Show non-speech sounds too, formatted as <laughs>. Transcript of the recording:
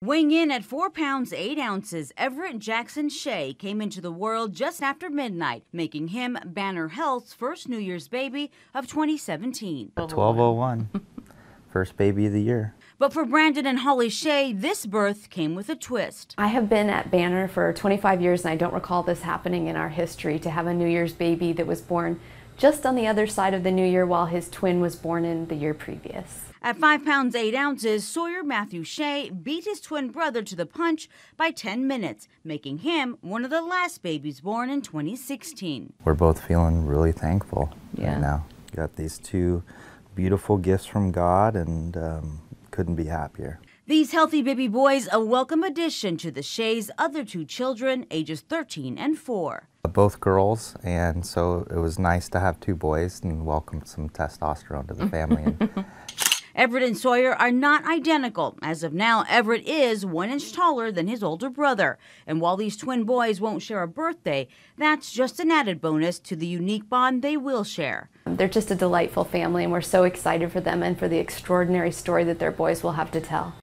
Weighing in at 4 pounds 8 ounces, Everett Jackson Shea came into the world just after midnight, making him Banner Health's first New Year's baby of 2017. 1201, <laughs> first baby of the year. But for Brandon and Holly Shea, this birth came with a twist. I have been at Banner for 25 years and I don't recall this happening in our history to have a New Year's baby that was born just on the other side of the new year while his twin was born in the year previous. At 5 pounds 8 ounces, Sawyer Matthew Shea beat his twin brother to the punch by 10 minutes, making him one of the last babies born in 2016. We're both feeling really thankful yeah. right now. Got these two beautiful gifts from God and um, couldn't be happier. These healthy baby boys, a welcome addition to the Shay's other two children, ages 13 and 4. Both girls, and so it was nice to have two boys and welcome some testosterone to the family. <laughs> Everett and Sawyer are not identical. As of now, Everett is one inch taller than his older brother. And while these twin boys won't share a birthday, that's just an added bonus to the unique bond they will share. They're just a delightful family, and we're so excited for them and for the extraordinary story that their boys will have to tell.